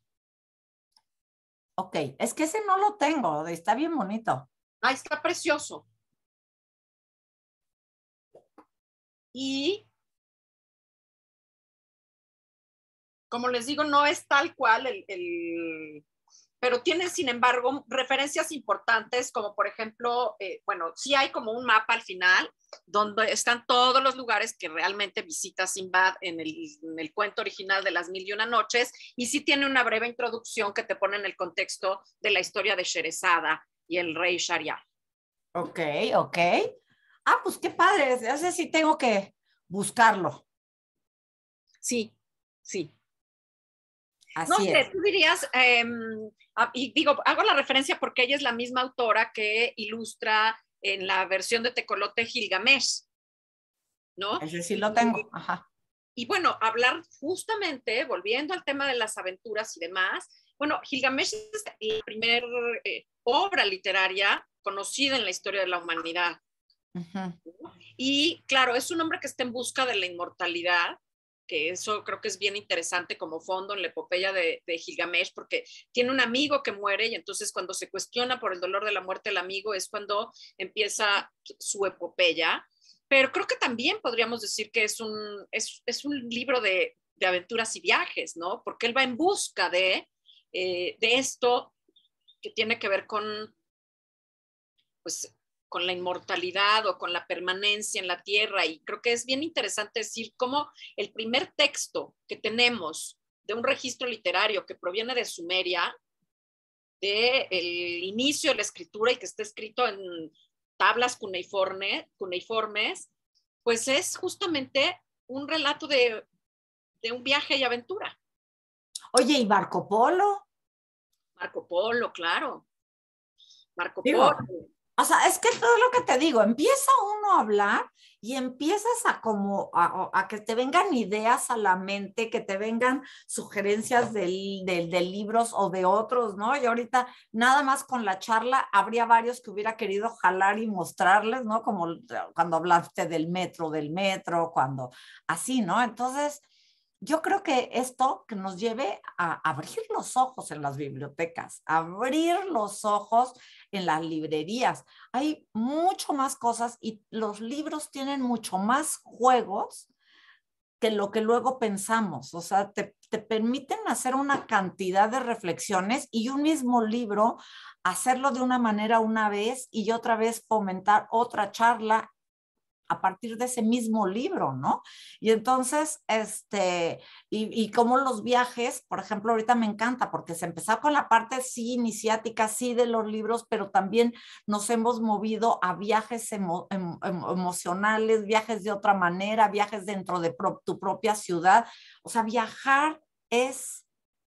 Ok, es que ese no lo tengo, está bien bonito. Ah, está precioso. Y como les digo, no es tal cual el, pero tiene, sin embargo, referencias importantes como, por ejemplo, eh, bueno, sí hay como un mapa al final donde están todos los lugares que realmente visita Sinbad en el, cuento original de las mil y una noches, y sí tiene una breve introducción que te pone en el contexto de la historia de Sherezada y el rey Sharia. Ok, ok. Ah, pues qué padre, sé si tengo que buscarlo. Sí, sí no sé, tú dirías, em, y digo, hago la referencia porque ella es la misma autora que ilustra en la versión de Tecolote Gilgamesh, ¿no? Es sí lo tengo, ajá. Y bueno, hablar justamente, volviendo al tema de las aventuras y demás, bueno, Gilgamesh es la primera eh, obra literaria conocida en la historia de la humanidad. Y claro, es un hombre que está en busca de la inmortalidad que eso creo que es bien interesante como fondo en la epopeya de, Gilgamesh, porque tiene un amigo que muere y entonces cuando se cuestiona por el dolor de la muerte del amigo es cuando empieza su epopeya. Pero creo que también podríamos decir que es un, es, un libro de, aventuras y viajes, ¿no? Porque él va en busca de, eh, de esto que tiene que ver con, pues, con la inmortalidad o con la permanencia en la tierra. Y creo que es bien interesante decir cómo el primer texto que tenemos de un registro literario que proviene de Sumeria, de el inicio de la escritura y que está escrito en tablas cuneiformes, pues es justamente un relato de, un viaje y aventura. Oye, ¿y Marco Polo? Marco Polo, claro. Marco Polo. O sea, es que todo lo que te digo, empieza uno a hablar y empiezas a como a, que te vengan ideas a la mente, que te vengan sugerencias de, de, libros o de otros, ¿no? Y ahorita nada más con la charla habría varios que hubiera querido jalar y mostrarles, ¿no? Como eh, cuando hablaste del metro, del metro, cuando así, ¿no? Entonces, yo creo que esto que nos lleve a abrir los ojos en las bibliotecas, abrir los ojos en las librerías. Hay mucho más cosas y los libros tienen mucho más juegos que lo que luego pensamos. O sea, te, te permiten hacer una cantidad de reflexiones y un mismo libro hacerlo de una manera una vez y otra vez fomentar otra charla a partir de ese mismo libro, ¿no? Y entonces, este, y, y como los viajes, por ejemplo, ahorita me encanta porque se empezó con la parte sí iniciática, sí de los libros, pero también nos hemos movido a viajes em, em, emocionales, viajes de otra manera, viajes dentro de tu propia ciudad. O sea, viajar es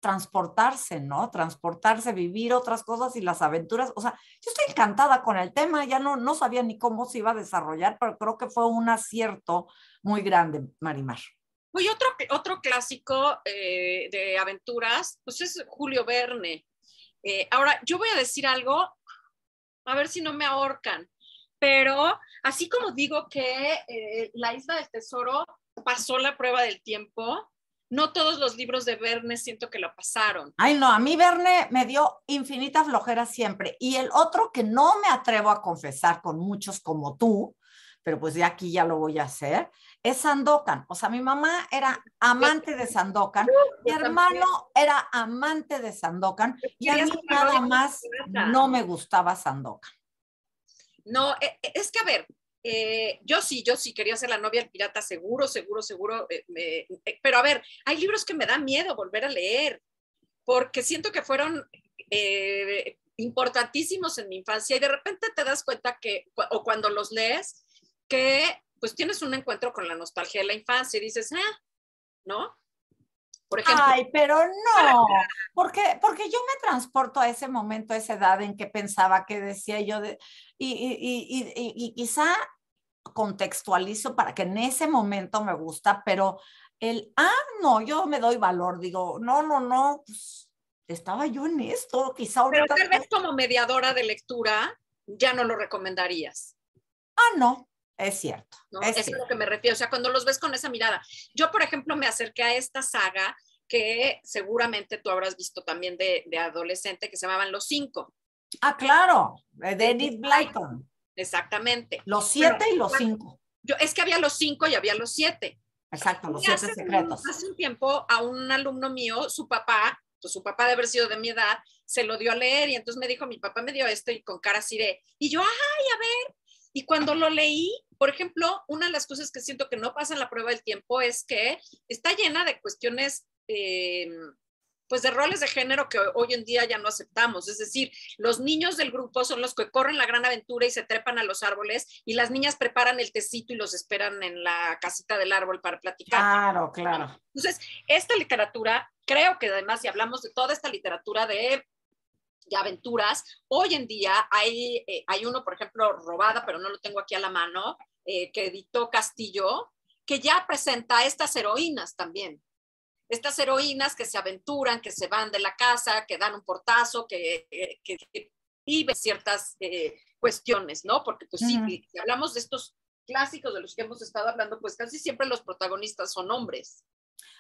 transportarse, ¿no? Transportarse, vivir otras cosas y las aventuras. O sea, yo estoy encantada con el tema, ya no, no sabía ni cómo se iba a desarrollar, pero creo que fue un acierto muy grande, Marimar. Y otro, otro clásico eh, de aventuras, pues es Julio Verne. Eh, ahora, yo voy a decir algo, a ver si no me ahorcan, pero así como digo que eh, la isla del tesoro pasó la prueba del tiempo, no todos los libros de Verne siento que lo pasaron. Ay, no, a mí Verne me dio infinitas flojera siempre. Y el otro que no me atrevo a confesar con muchos como tú, pero pues de aquí ya lo voy a hacer, es Sandokan. O sea, mi mamá era amante de Sandokan, mi hermano era amante de Sandokan y a mí nada más no me gustaba Sandokan. No, e, e, es que a ver, eh, yo sí, yo sí quería ser la novia del pirata, seguro, seguro, seguro. Eh, eh, pero a ver, hay libros que me da miedo volver a leer, porque siento que fueron importantísimos en mi infancia y de repente te das cuenta que, o cuando los lees, que pues tienes un encuentro con la nostalgia de la infancia y dices, ah, ¿no? Ay, pero no, porque, porque yo me transporto a ese momento, a esa edad en que pensaba que decía yo, de, y, y, y, y, quizá contextualizo para que en ese momento me gusta, pero el, ah, no, yo me doy valor, digo, no, no, no, pues, estaba yo en esto, quizá Pero tal vez como mediadora de lectura ya no lo recomendarías. Ah, no, es cierto. ¿no? Es, lo que me refiero. O sea, cuando los ves con esa mirada. Yo, por ejemplo, me acerqué a esta saga que seguramente tú habrás visto también de, adolescente que se llamaban Los Cinco. Ah, claro, de Edith Blyton. Exactamente. Los siete y los cinco. Yo, es que había los cinco y había los siete. Exacto, los siete secretos. Hace un tiempo a un alumno mío, su papá, pues su papá de haber sido de mi edad, se lo dio a leer y entonces me dijo, mi papá me dio esto y con cara así de, y yo, ay, a ver. Y cuando lo leí, por ejemplo, una de las cosas que siento que no pasa en la prueba del tiempo es que está llena de cuestiones eh, pues de roles de género que hoy en día ya no aceptamos. Es decir, los niños del grupo son los que corren la gran aventura y se trepan a los árboles y las niñas preparan el tecito y los esperan en la casita del árbol para platicar. Claro, claro. Entonces, esta literatura, creo que además si hablamos de toda esta literatura de, de aventuras, hoy en día hay, eh, hay uno, por ejemplo, robada, pero no lo tengo aquí a la mano, eh, que editó Castillo, que ya presenta estas heroínas también estas heroínas que se aventuran, que se van de la casa, que dan un portazo, que, que, viven ciertas eh, cuestiones, ¿no? Porque pues sí, si hablamos de estos clásicos de los que hemos estado hablando, pues casi siempre los protagonistas son hombres.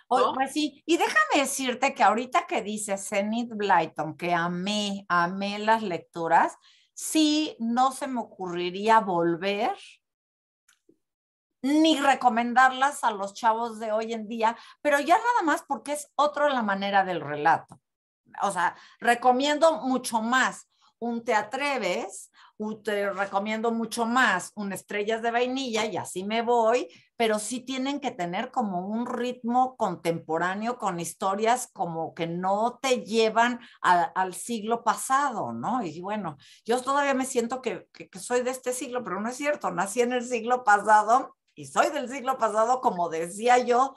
pues sí, y déjame decirte que ahorita que dice Zenith Blyton, que amé, amé las lecturas, sí, no se me ocurriría volver ni recomendarlas a los chavos de hoy en día, pero ya nada más porque es otra la manera del relato. O sea, recomiendo mucho más un Te Atreves, te recomiendo mucho más un Estrellas de Vainilla y así me voy, pero sí tienen que tener como un ritmo contemporáneo con historias como que no te llevan al siglo pasado, ¿no? Y bueno, yo todavía me siento que soy de este siglo, pero no es cierto, nací en el siglo pasado y soy del siglo pasado, como decía yo,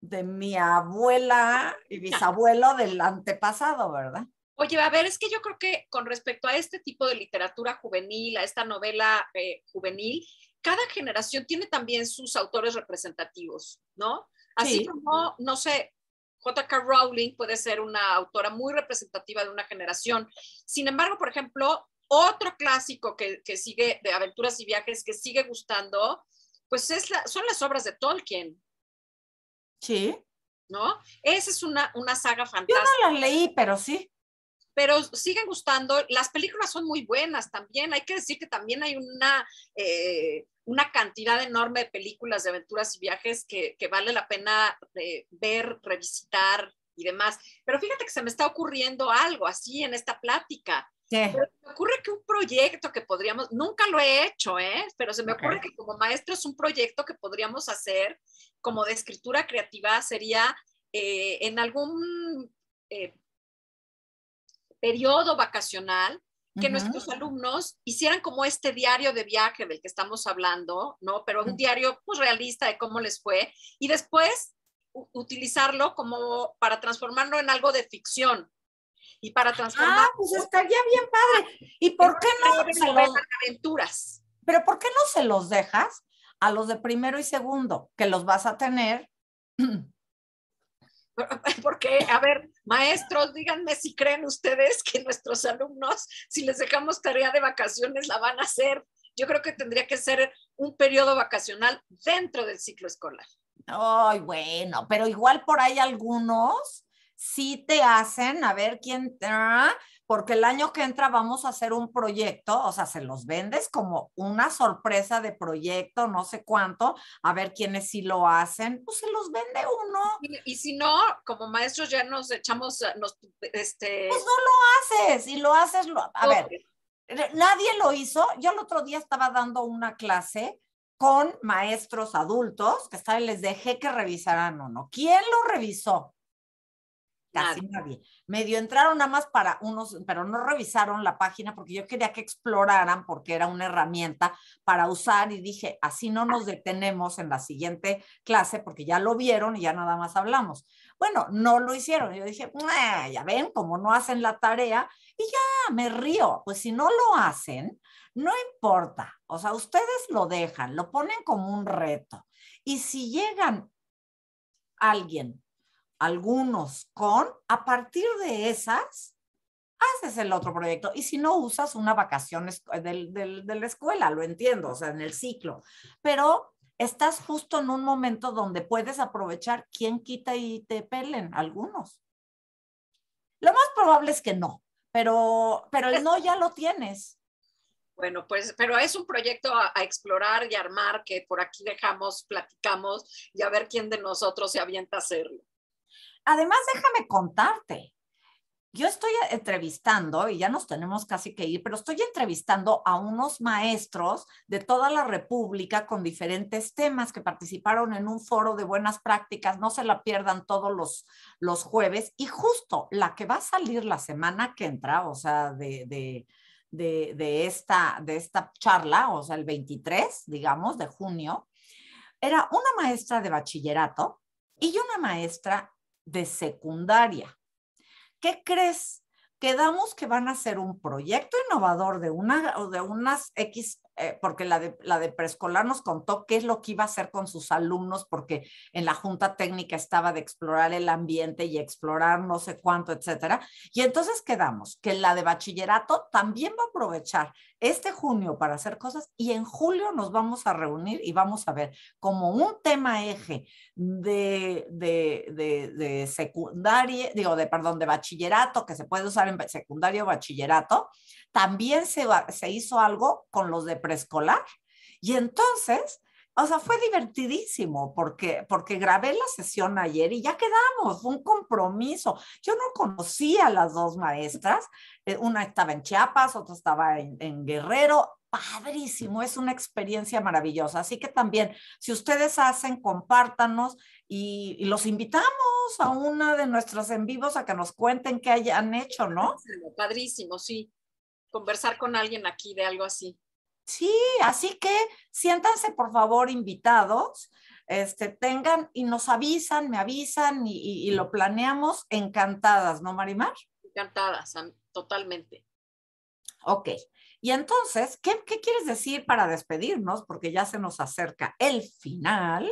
de mi abuela y bisabuelo del antepasado, ¿verdad? Oye, a ver, es que yo creo que con respecto a este tipo de literatura juvenil, a esta novela eh, juvenil, cada generación tiene también sus autores representativos, ¿no? Así como, no sé, J.K. Rowling puede ser una autora muy representativa de una generación. Sin embargo, por ejemplo, otro clásico que, que sigue de aventuras y viajes que sigue gustando pues son las obras de Tolkien. Sí. ¿No? Esa es una, una saga fantástica. Yo no las leí, pero sí. Pero siguen gustando. Las películas son muy buenas también. Hay que decir que también hay una, eh, una cantidad enorme de películas de aventuras y viajes que, vale la pena eh, ver, revisitar y demás. Pero fíjate que se me está ocurriendo algo así en esta plática me ocurre que un proyecto que podríamos, nunca lo he hecho, ¿eh? pero se me ocurre que como maestro es un proyecto que podríamos hacer como de escritura creativa, sería eh, en algún eh, periodo vacacional que nuestros alumnos hicieran como este diario de viaje del que estamos hablando, ¿no? Pero un diario pues realista de cómo les fue y después utilizarlo como para transformarlo en algo de ficción, y para transformar. Ah, pues estaría bien padre. ¿Y por qué no? aventuras. Pero ¿por qué no se los dejas a los de primero y segundo, que los vas a tener? Porque, a ver, maestros, díganme si creen ustedes que nuestros alumnos, si les dejamos tarea de vacaciones, la van a hacer. Yo creo que tendría que ser un periodo vacacional dentro del ciclo escolar. Ay, bueno, pero igual por ahí algunos si te hacen, a ver quién, ah, porque el año que entra vamos a hacer un proyecto, o sea, se los vendes como una sorpresa de proyecto, no sé cuánto, a ver quiénes si lo hacen, pues se los vende uno. Y, si no, como maestros ya nos echamos, ah, nos, este... Pues no lo haces, y lo haces, a ver, eh, nadie lo hizo, yo el otro día estaba dando una clase, con maestros adultos, que les dejé que revisaran uno. ¿Quién lo revisó? Medio entraron nada más para unos, pero no revisaron la página porque yo quería que exploraran porque era una herramienta para usar y dije, así no nos detenemos en la siguiente clase porque ya lo vieron y ya nada más hablamos. Bueno, no lo hicieron. Yo dije, ya ven, como no hacen la tarea y ya me río. Pues si no lo hacen, no importa. O sea, ustedes lo dejan, lo ponen como un reto. Y si llegan alguien algunos con, a partir de esas, haces el otro proyecto. Y si no usas una vacación eh, del, del, de la escuela, lo entiendo, o sea, en el ciclo, pero estás justo en un momento donde puedes aprovechar quién quita y te pelen, algunos. Lo más probable es que no, pero, pero el no ya lo tienes. Bueno, pues, pero es un proyecto a, explorar y armar que por aquí dejamos, platicamos y a ver quién de nosotros se avienta a hacerlo además, déjame contarte. Yo estoy entrevistando, y ya nos tenemos casi que ir, pero estoy entrevistando a unos maestros de toda la República con diferentes temas que participaron en un foro de buenas prácticas. No se la pierdan todos los, los jueves. Y justo la que va a salir la semana que entra, o sea, de, esta, de esta charla, o sea, el 23, digamos, de junio, era una maestra de bachillerato y una maestra de secundaria. ¿Qué crees? Quedamos que van a hacer un proyecto innovador de una o de unas X, eh, porque la de, la de preescolar nos contó qué es lo que iba a hacer con sus alumnos, porque en la junta técnica estaba de explorar el ambiente y explorar no sé cuánto, etcétera. Y entonces quedamos que la de bachillerato también va a aprovechar este junio para hacer cosas y en julio nos vamos a reunir y vamos a ver como un tema eje de, de, de, secundaria, digo, de, perdón, de bachillerato, que se puede usar en secundario o bachillerato, también se, se hizo algo con los de preescolar. Y entonces o sea, fue divertidísimo porque, porque grabé la sesión ayer y ya quedamos, un compromiso. Yo no conocía a las dos maestras, eh, una estaba en Chiapas, otra estaba en, Guerrero, padrísimo, es una experiencia maravillosa. Así que también, si ustedes hacen, compártanos y, los invitamos a una de nuestros en vivos a que nos cuenten qué hayan hecho, ¿no? Padrísimo, sí. Conversar con alguien aquí de algo así. Sí, así que siéntanse por favor invitados, este, tengan y nos avisan, me avisan y, lo planeamos encantadas, ¿no, Marimar? Encantadas, totalmente. Ok, y entonces, ¿qué, ¿qué quieres decir para despedirnos? Porque ya se nos acerca el final.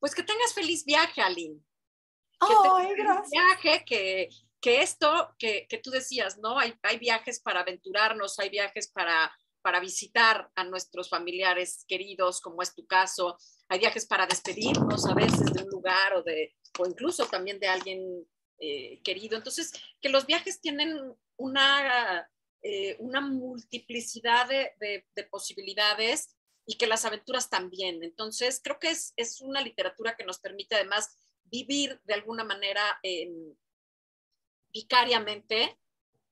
Pues que tengas feliz viaje, Aline. Que oh, gracias. viaje, que, que esto que, que, tú decías, ¿no? Hay, hay viajes para aventurarnos, hay viajes para para visitar a nuestros familiares queridos, como es tu caso. Hay viajes para despedirnos a veces de un lugar o, de, o incluso también de alguien eh, querido. Entonces, que los viajes tienen una, eh, una multiplicidad de, posibilidades y que las aventuras también. Entonces, creo que es, una literatura que nos permite además vivir de alguna manera em, vicariamente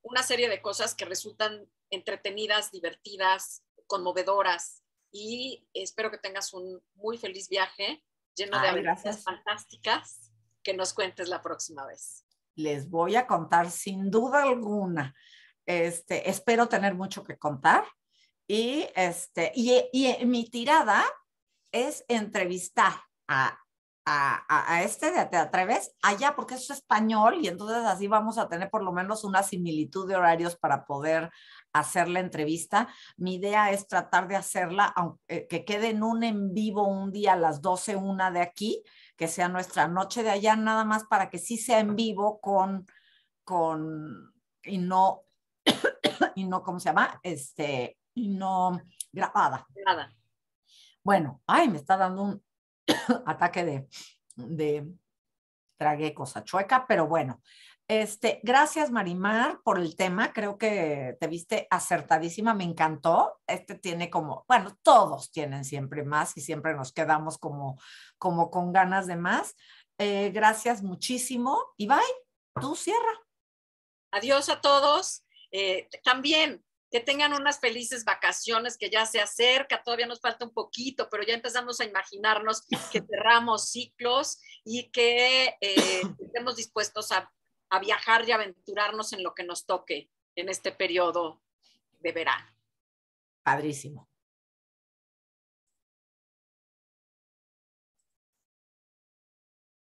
una serie de cosas que resultan entretenidas, divertidas, conmovedoras. Y espero que tengas un muy feliz viaje lleno de aventuras fantásticas que nos cuentes la próxima vez. Les voy a contar sin duda alguna. Este, espero tener mucho que contar. Y, este, y, y eh, mi tirada es entrevistar a a, a, este de Te Atreves allá, porque es español y entonces así vamos a tener por lo menos una similitud de horarios para poder hacer la entrevista. Mi idea es tratar de hacerla, eh, que quede en un en vivo un día a las 12, una de aquí, que sea nuestra noche de allá, nada más para que sí sea en vivo con, con, y no, y no, ¿cómo se llama? Este, y no grabada. Grabada. Bueno, ay, me está dando un ataque de, de tragué cosa chueca, pero bueno, este, gracias Marimar por el tema, creo que te viste acertadísima, me encantó. Este tiene como, bueno, todos tienen siempre más y siempre nos quedamos como, como con ganas de más. Eh, gracias muchísimo y bye, tú cierra. Adiós a todos. Eh, también que tengan unas felices vacaciones, que ya se acerca, todavía nos falta un poquito, pero ya empezamos a imaginarnos que cerramos ciclos y que eh, estemos dispuestos a a viajar y aventurarnos en lo que nos toque en este periodo de verano. Padrísimo.